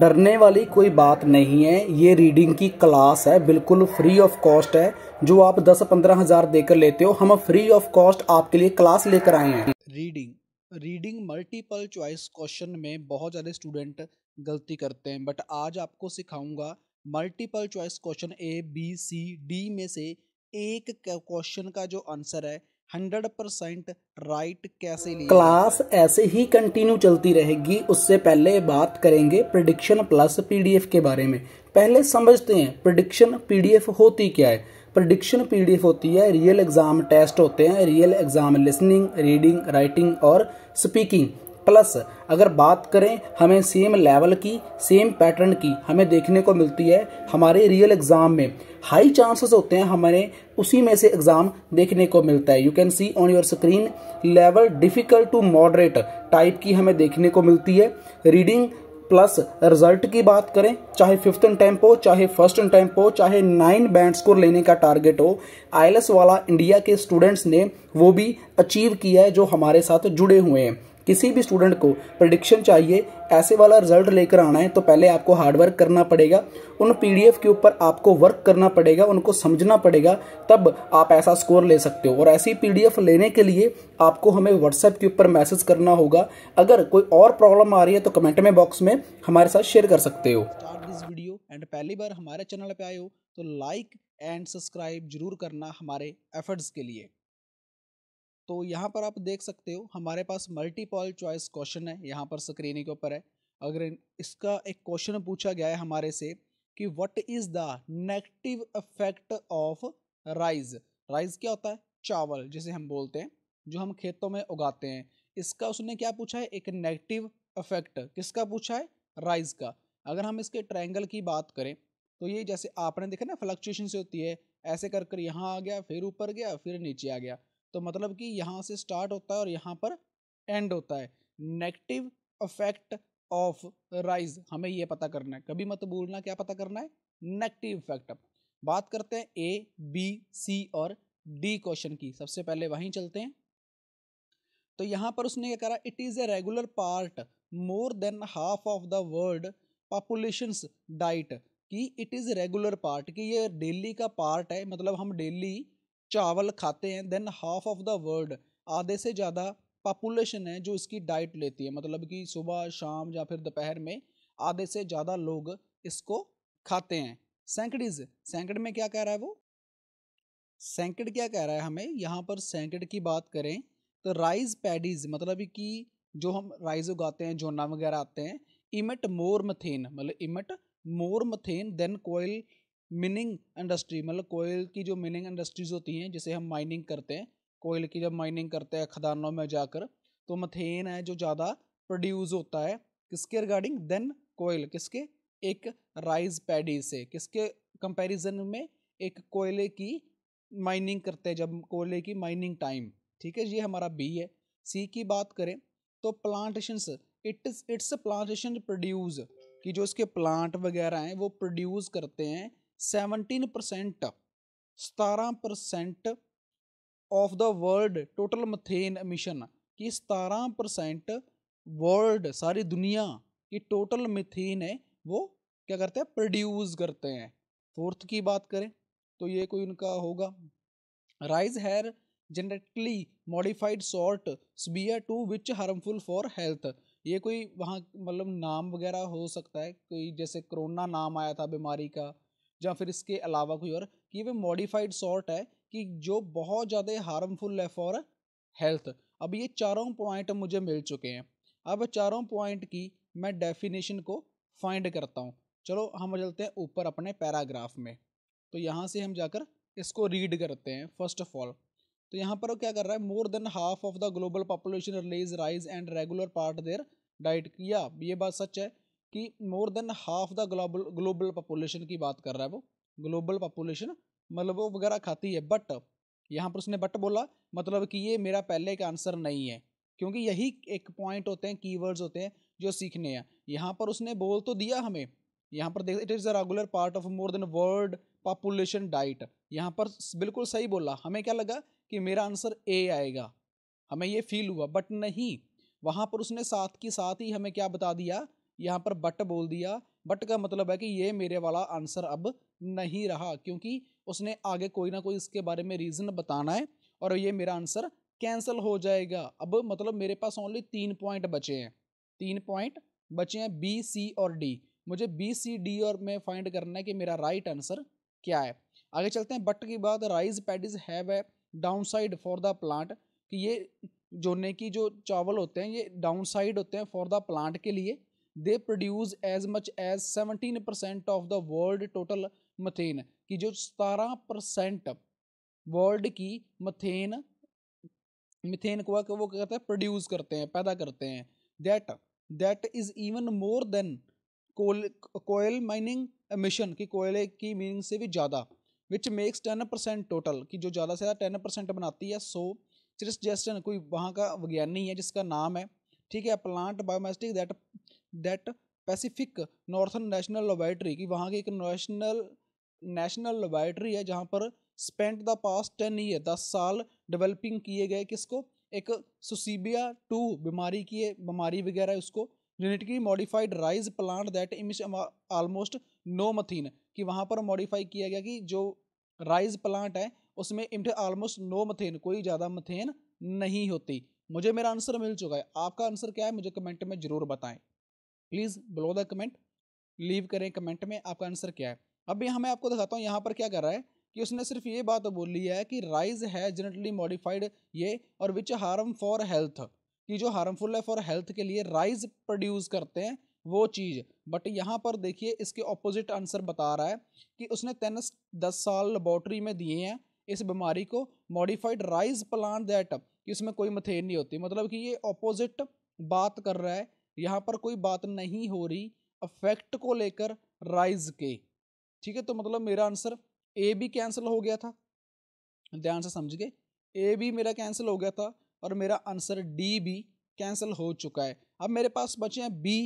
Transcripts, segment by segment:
डरने वाली कोई बात नहीं है ये रीडिंग की क्लास है बिल्कुल फ्री ऑफ कॉस्ट है जो आप दस पंद्रह हज़ार देकर लेते हो हम फ्री ऑफ कॉस्ट आपके लिए क्लास लेकर आए हैं reading reading multiple choice question में बहुत ज़्यादा स्टूडेंट गलती करते हैं बट आज आपको सिखाऊंगा multiple choice question A B C D में से एक क्वेश्चन का जो आंसर है हंड्रेड परसेंट राइट कैसे लिया क्लास ऐसे ही कंटिन्यू चलती रहेगी उससे पहले बात करेंगे प्रडिक्शन प्लस पीडीएफ के बारे में पहले समझते हैं प्रडिक्शन पीडीएफ होती क्या है प्रडिक्शन पीडीएफ होती है रियल एग्जाम टेस्ट होते हैं real exam listening reading writing और स्पीकिंग प्लस अगर बात करें हमें सेम लेवल की सेम पैटर्न की हमें देखने को मिलती है हमारे रियल एग्ज़ाम में हाई चांसेस होते हैं हमारे उसी में से एग्ज़ाम देखने को मिलता है you can see on your screen level difficult to moderate type की हमें देखने को मिलती है रीडिंग प्लस रिजल्ट की बात करें चाहे फिफ्थ अटैम्प हो चाहे फर्स्ट अटैम्प हो चाहे नाइन बैंड स्कोर लेने का टारगेट हो आई वाला इंडिया के स्टूडेंट्स ने वो भी अचीव किया है जो हमारे साथ जुड़े हुए हैं किसी भी स्टूडेंट को प्रडिक्शन चाहिए ऐसे वाला रिजल्ट लेकर आना है तो पहले आपको हार्डवर्क करना पड़ेगा उन पीडीएफ के ऊपर आपको वर्क करना पड़ेगा उनको समझना पड़ेगा तब आप ऐसा स्कोर ले सकते हो और ऐसी पीडीएफ लेने के लिए आपको हमें व्हाट्सएप के ऊपर मैसेज करना होगा अगर कोई और प्रॉब्लम आ रही है तो कमेंट में बॉक्स में हमारे साथ शेयर कर सकते हो दिस वीडियो एंड पहली बार हमारे चैनल पे आए हो तो लाइक एंड सब्सक्राइब जरूर करना हमारे एफर्ट्स के लिए तो यहाँ पर आप देख सकते हो हमारे पास मल्टीपल चॉइस क्वेश्चन है यहाँ पर स्क्रीन के ऊपर है अगर इसका एक क्वेश्चन पूछा गया है हमारे से कि what is the negative effect of rice rice क्या होता है चावल जिसे हम बोलते हैं जो हम खेतों में उगाते हैं इसका उसने क्या पूछा है एक नेगेटिव इफेक्ट किसका पूछा है राइज का अगर हम इसके ट्रायंगल की बात करें तो ये जैसे आपने देखा ना फ्लक्चुएशन से होती है ऐसे कर कर यहाँ आ गया फिर ऊपर गया फिर नीचे आ गया तो मतलब कि यहाँ से स्टार्ट होता है और यहाँ पर एंड होता है नेगेटिव इफेक्ट ऑफ राइज हमें ये पता करना है कभी मत भूलना क्या पता करना है नेगेटिव इफेक्ट बात करते हैं ए बी सी और डी क्वेश्चन की सबसे पहले वहीं चलते हैं तो यहाँ पर उसने क्या करा it is a regular part more than half of the world populations diet कि इट इज़ रेगुलर पार्ट कि ये डेली का पार्ट है मतलब हम डेली चावल खाते हैं than half of the world आधे से ज़्यादा पॉपुलेशन है जो इसकी डाइट लेती है मतलब कि सुबह शाम या फिर दोपहर में आधे से ज़्यादा लोग इसको खाते हैं सैकड़ीज सेंकड़ में क्या कह रहा है वो सेंकड़ क्या कह रहा है हमें यहाँ पर सैकड़ की बात करें तो राइस पैडीज मतलब कि जो हम राइस उगाते हैं जोना वगैरह आते हैं इमट मोर मथेन मतलब emit more methane than coal mining industry मतलब कोयल की जो मिनिंग इंडस्ट्रीज़ होती हैं जिसे हम माइनिंग करते हैं कोयल की जब माइनिंग करते हैं खदानों में जाकर तो मथेन है जो ज़्यादा प्रोड्यूस होता है किसके रिगार्डिंग देन कोयल किसके एक राइस पैडी से किसके कंपैरिजन में एक कोयले की माइनिंग करते हैं जब कोयले की माइनिंग टाइम ठीक है ये हमारा बी है सी की बात करें तो plantations it it's plantation produce कि जो इसके प्लांट वगैरह हैं वो प्रोड्यूस करते हैं सैवनटीन परसेंट सतारह percent of the world total methane emission कि सतारह परसेंट वर्ल्ड सारी दुनिया की टोटल मिथेन है वो क्या करते हैं प्रोड्यूस करते हैं फोर्थ की बात करें तो ये कोई उनका होगा rice here genetically modified salt spear to which harmful for health ये कोई वहाँ मतलब नाम वगैरह हो सकता है कोई जैसे कोरोना नाम आया था बीमारी का या फिर इसके अलावा कोई और कि ये मॉडिफाइड सॉर्ट है कि जो बहुत ज़्यादा हार्मफुल है फॉर हेल्थ अब ये चारों पॉइंट मुझे मिल चुके हैं अब चारों पॉइंट की मैं डेफिनेशन को फाइंड करता हूँ चलो हम चलते हैं ऊपर अपने पैराग्राफ में तो यहाँ से हम जाकर इसको रीड करते हैं फर्स्ट ऑफ ऑल तो यहाँ पर वो क्या कर रहा है more than half of the global population relies rice and regular part their diet या ये बात सच है कि more than half the global global population की बात कर रहा है वो ग्लोबल पॉपुलेशन मतलब वो वगैरह खाती है बट यहाँ पर उसने बट बोला मतलब कि ये मेरा पहले का आंसर नहीं है क्योंकि यही एक पॉइंट होते हैं कीवर्ड्स होते हैं जो सीखने हैं यहाँ पर उसने बोल तो दिया हमें यहाँ पर देख it is a regular part of more than world population diet यहाँ पर बिल्कुल सही बोला हमें क्या लगा कि मेरा आंसर ए आएगा हमें ये फील हुआ बट नहीं वहाँ पर उसने साथ के साथ ही हमें क्या बता दिया यहाँ पर बट बोल दिया बट का मतलब है कि ये मेरे वाला आंसर अब नहीं रहा क्योंकि उसने आगे कोई ना कोई इसके बारे में रीज़न बताना है और ये मेरा आंसर कैंसिल हो जाएगा अब मतलब मेरे पास ओनली तीन पॉइंट बचे हैं तीन पॉइंट बचे हैं बी सी और डी मुझे बी सी डी और मैं फाइंड करना है कि मेरा राइट right आंसर क्या है आगे चलते हैं बट की बात राइज पैडिज हैव है down side for the plant कि ये जोने की जो चावल होते हैं ये डाउन साइड होते हैं फॉर द प्लांट के लिए they produce as much as seventeen percent of the world total methane कि जो सतारह परसेंट वर्ल्ड की मथेन मिथेन को वो क्या कहते हैं प्रोड्यूस करते हैं पैदा करते हैं that that is even more than coal कोयल माइनिंग एमिशन की कोयले की मीनिंग से भी ज़्यादा which makes ten percent total कि जो ज़्यादा से ज़्यादा टेन परसेंट बनाती है सो क्रिस जेस्टन कोई वहाँ का विज्ञानी है जिसका नाम है ठीक है plant biologists that that Pacific northern National Laboratory कि वहाँ की एक नेशनल नेशनल लेबॉरेटरी है जहाँ पर spent the past ten year दस साल डेवलपिंग किए गए किसको एक सुसीबिया टू बीमारी की बीमारी वगैरह उसको genetically modified rice plant that emits almost no methane कि वहाँ पर मॉडिफाई किया गया कि जो राइज प्लांट है उसमें इम्ट आलमोस्ट नो मथेन कोई ज़्यादा मथेन नहीं होती मुझे मेरा आंसर मिल चुका है आपका आंसर क्या है मुझे कमेंट में ज़रूर बताएं please below the comment leave करें कमेंट में आपका आंसर क्या है अब यहाँ मैं आपको दिखाता हूँ यहाँ पर क्या कर रहा है कि उसने सिर्फ ये बात बोली है कि राइज है जेनेटली मॉडिफाइड ये और विच हार्म फॉर हेल्थ कि जो हार्मफुल है फॉर हेल्थ के लिए राइज प्रोड्यूस करते हैं वो चीज़ बट यहाँ पर देखिए इसके ऑपोजिट आंसर बता रहा है कि उसने तेन दस साल लेबॉर्ट्री में दिए हैं इस बीमारी को मॉडिफाइड राइज प्लान दैट कि इसमें कोई मथेन नहीं होती मतलब कि ये ऑपोजिट बात कर रहा है यहाँ पर कोई बात नहीं हो रही अफेक्ट को लेकर राइज के ठीक है तो मतलब मेरा आंसर ए भी कैंसिल हो गया था ध्यान से समझ गए ए भी मेरा कैंसिल हो गया था और मेरा आंसर डी भी कैंसिल हो चुका है अब मेरे पास बचे हैं बी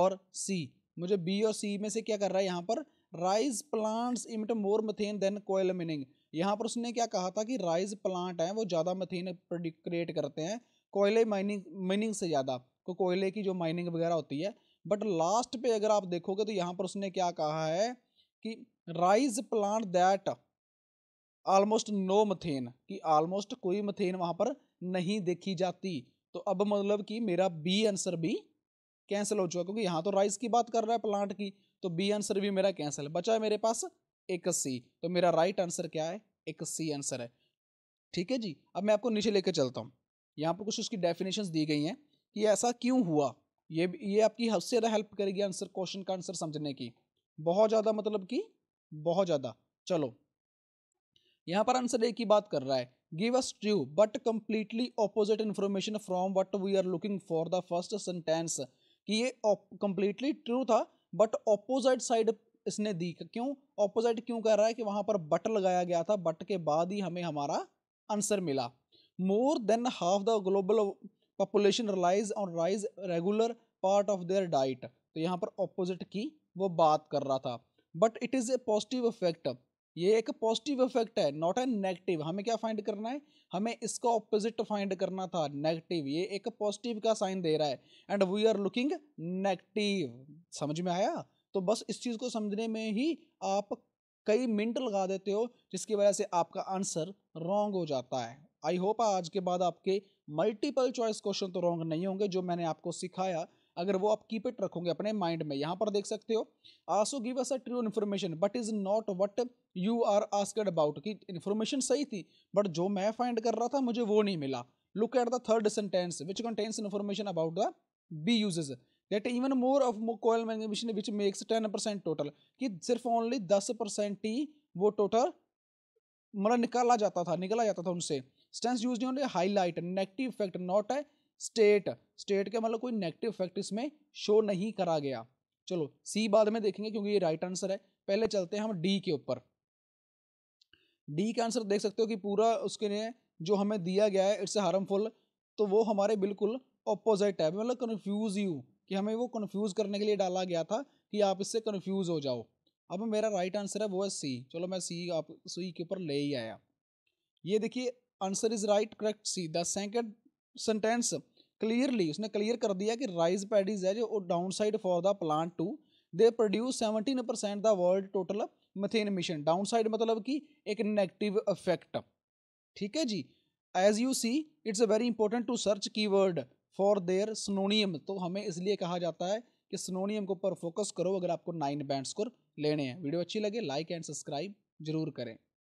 और सी मुझे बी और सी में से क्या कर रहा है यहाँ पर rice plants emit more methane than coal mining यहाँ पर उसने क्या कहा था कि राइज प्लांट हैं वो ज़्यादा मथेन क्रिएट करते हैं कोयले माइनिंग माइनिंग से ज़्यादा को कोयले की जो माइनिंग वगैरह होती है बट लास्ट पे अगर आप देखोगे तो यहाँ पर उसने क्या कहा है कि rice plant that almost no methane कि ऑलमोस्ट कोई मथेन वहाँ पर नहीं देखी जाती तो अब मतलब कि मेरा बी आंसर भी कैंसिल हो चुका क्योंकि यहाँ तो राइस की बात कर रहा है प्लांट की तो बी आंसर भी मेरा कैंसिल बचा है मेरे पास एक सी तो मेरा राइट आंसर क्या है एक सी आंसर है ठीक है जी अब मैं आपको नीचे लेकर चलता हूँ यहाँ पर कुछ उसकी डेफिनेशंस दी गई हैं कि ऐसा क्यों हुआ ये ये आपकी हद से ज़्यादा हेल्प करेगी आंसर क्वेश्चन का आंसर समझने की बहुत ज़्यादा मतलब कि बहुत ज़्यादा चलो यहाँ पर आंसर एक ही बात कर रहा है give us true but completely opposite information from what we are looking for the first sentence कि ये कम्प्लीटली ट्रू था बट ऑपोजिट साइड इसने दी क्यों ऑपोजिट क्यों कह रहा है कि वहाँ पर बट लगाया गया था बट के बाद ही हमें हमारा आंसर मिला more than half the global population relies on rice regular part of their diet तो यहाँ पर ऑपोजिट की वो बात कर रहा था but it is a positive effect ये एक पॉजिटिव इफेक्ट है नॉट ए नेगेटिव हमें क्या फाइंड करना है हमें इसका ऑपोजिट फाइंड करना था नेगेटिव ये एक पॉजिटिव का साइन दे रहा है and we are looking negative समझ में आया तो बस इस चीज़ को समझने में ही आप कई मिनट लगा देते हो जिसकी वजह से आपका आंसर रॉन्ग हो जाता है आई होप आज के बाद आपके मल्टीपल चॉइस क्वेश्चन तो रॉन्ग नहीं होंगे जो मैंने आपको सिखाया अगर वो आप कीप इट रखोगे अपने माइंड में यहाँ पर देख सकते हो also give us a true information but is not what you are asked about कि इन्फॉर्मेशन सही थी बट जो मैं फाइंड कर रहा था मुझे वो नहीं मिला look at the third sentence which contains information about the B usages that even more of coal magnification which makes ten percent total कि सिर्फ ओनली दस परसेंट ही वो टोटल मतलब निकाला जाता था निकला जाता था उनसे स्टेंस यूज नहीं होने highlight negative effect not a state state के मतलब कोई नेगेटिव इफेक्ट इसमें शो नहीं करा गया चलो सी बाद में देखेंगे क्योंकि ये राइट right आंसर है पहले चलते हैं हम डी के ऊपर डी का आंसर देख सकते हो कि पूरा उसके लिए जो हमें दिया गया है इट्स हार्मफुल तो वो हमारे बिल्कुल अपोजिट है मतलब कन्फ्यूज यू कि हमें वो कन्फ्यूज करने के लिए डाला गया था कि आप इससे कन्फ्यूज हो जाओ अब मेरा राइट right आंसर है वो है सी चलो मैं सी आप सी के ऊपर ले ही आया ये देखिए answer is right correct see the second sentence clearly उसने क्लियर कर दिया कि राइस पैडीज है जो down side for the plant to they produce seventeen percent the world total methane mission down side मतलब कि एक नेगेटिव इफेक्ट ठीक है जी as you see it's a very important to search key word for their synonym तो हमें इसलिए कहा जाता है कि स्नोनियम के ऊपर फोकस करो अगर आपको नाइन बैंड स्कोर लेने हैं वीडियो अच्छी लगे लाइक एंड सब्सक्राइब जरूर करें